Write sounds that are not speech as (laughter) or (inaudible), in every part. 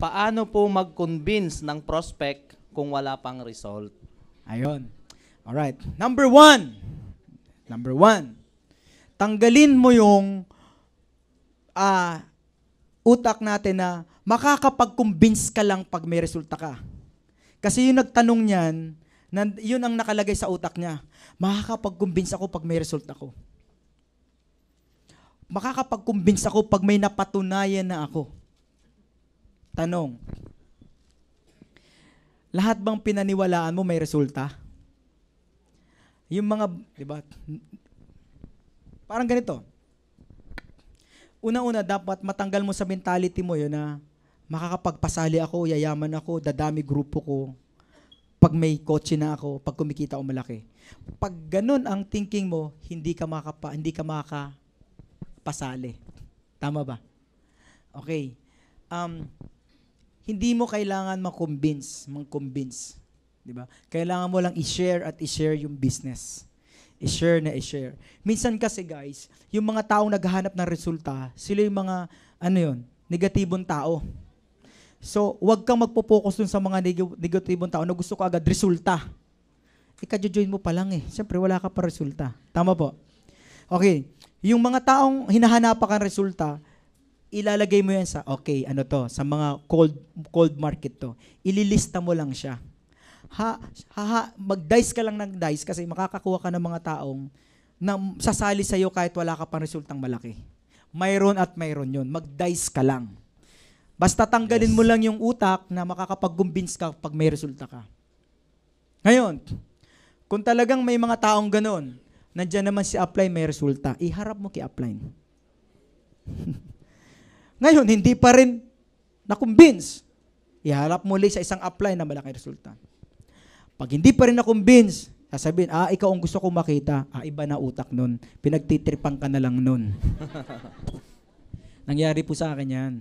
paano po mag-convince ng prospect kung wala pang result? Ayun. All right. Number one. Number one. Tanggalin mo yung uh, utak natin na makakapag-convince ka lang pag may resulta ka. Kasi yung nagtanong niyan, na, yun ang nakalagay sa utak niya. Makakapag-convince ako pag may resulta ko. Makakapag-convince ako pag may napatunayan na ako. Tanong, lahat bang pinaniwalaan mo may resulta? Yung mga, di ba, parang ganito. Una-una, dapat matanggal mo sa mentality mo yun na makakapagpasali ako, yayaman ako, dadami grupo ko, pag may kotse na ako, pag kumikita ako malaki. Pag ganun ang thinking mo, hindi ka makapa, hindi ka makakapasali. Tama ba? Okay. Um, hindi mo kailangan makonvince, mag-convince. Di ba? Kailangan mo lang i-share at i-share yung business. I-share na i-share. Minsan kasi guys, yung mga taong naghahanap ng resulta, sila yung mga, ano yun, negatibong tao. So, huwag kang magpo-focus dun sa mga neg- negatibong tao na gusto ko agad resulta. Ika-join mo pa lang eh. Siyempre, wala ka pa resulta. Tama po? Okay. Yung mga taong hinahanap ka ng resulta, ilalagay mo yan sa, okay, ano to, sa mga cold, cold market to. Ililista mo lang siya. Ha, ha, ha mag-dice ka lang ng dice kasi makakakuha ka ng mga taong na sasali sa'yo kahit wala ka pang resultang malaki. Mayroon at mayroon yun. Mag-dice ka lang. Basta tanggalin yes. mo lang yung utak na makakapag-convince ka pag may resulta ka. Ngayon, kung talagang may mga taong ganun, nandiyan naman si Apply, may resulta, iharap mo kay Apply. (laughs) Ngayon, hindi pa rin na-convince. Iharap muli sa isang apply na malaking resulta. Pag hindi pa rin na-convince, sasabihin, ah, ikaw ang gusto kong makita. Ah, iba na utak nun. Pinagtitripang ka na lang nun. (laughs) Nangyari po sa akin yan.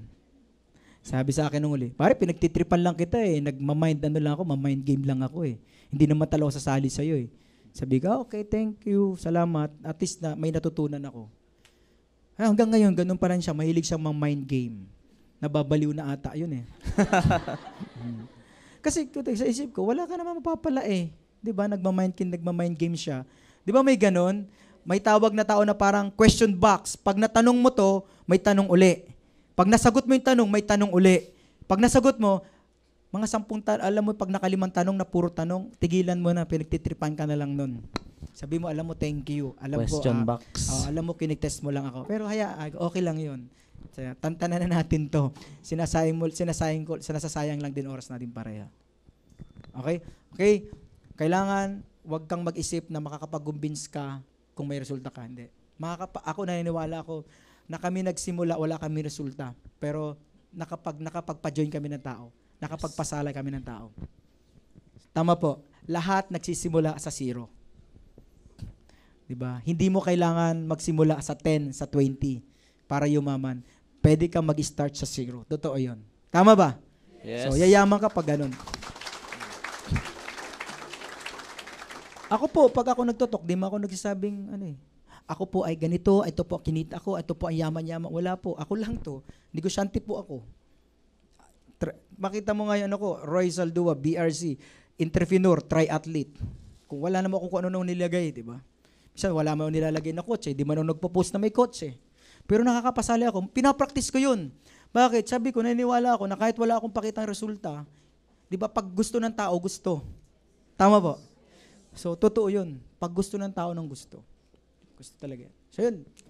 Sabi sa akin nung uli, pare, pinagtitripan lang kita eh. Nagmamind ano lang ako, mamind game lang ako eh. Hindi naman talaga sasali sa'yo eh. Sabi ka, ah, okay, thank you, salamat. At least na may natutunan ako. Hanggang ngayon, ganun pa rin siya. Mahilig siyang mga mind game. Nababaliw na ata yun eh. (laughs) Mm. Kasi sa isip ko, wala ka naman mapapala eh. Di ba? Nagmamind kin, nagmamind game siya. Di ba may ganun? May tawag na tao na parang question box. Pag natanong mo to, may tanong uli. Pag nasagot mo yung tanong, may tanong uli. Pag nasagot mo, mga sampung tanong, alam mo, pag nakalimang tanong na puro tanong, tigilan mo na, pinagtitripan ka na lang nun. Sabi mo, alam mo, thank you. Alam Question ko, ah, box. Uh, oh, alam mo, kinitest mo lang ako. Pero haya, ah, okay lang yun. Tantanan na natin to. Sinasayang, mo, sinasayang, ko, sinasasayang lang din oras natin pareha. Okay? Okay? Kailangan, wag kang mag-isip na makakapag-convince ka kung may resulta ka. Hindi. Makakapa- ako naniniwala ako na kami nagsimula, wala kami resulta. Pero nakapag nakapagpa-join kami ng tao. Nakapagpasalay kami ng tao. Tama po. Lahat nagsisimula sa zero. 'Di ba? Hindi mo kailangan magsimula sa 10, sa 20 para yumaman. Pwede kang mag-start sa zero. Totoo 'yon. Tama ba? Yes. So, yayaman ka pag ganun. Ako po, pag ako nagtotok, di ma ako nagsasabing, ano eh, ako po ay ganito, ito po kinita ko, ito po ang yaman-yaman. Wala po, ako lang to. Negosyante po ako. Tra- makita mo ngayon ako, ano Roy Saldua, BRC, entrepreneur, triathlete. Kung wala naman ako kung ano nang nilagay, di ba? Minsan wala man nilalagay na kotse, di man ako nagpo-post na may kotse. Pero nakakapasali ako, pinapractice ko yun. Bakit? Sabi ko, naniniwala ako na kahit wala akong pakitang resulta, di ba pag gusto ng tao, gusto. Tama po? So, totoo yun. Pag gusto ng tao ng gusto. Gusto talaga. So, yun.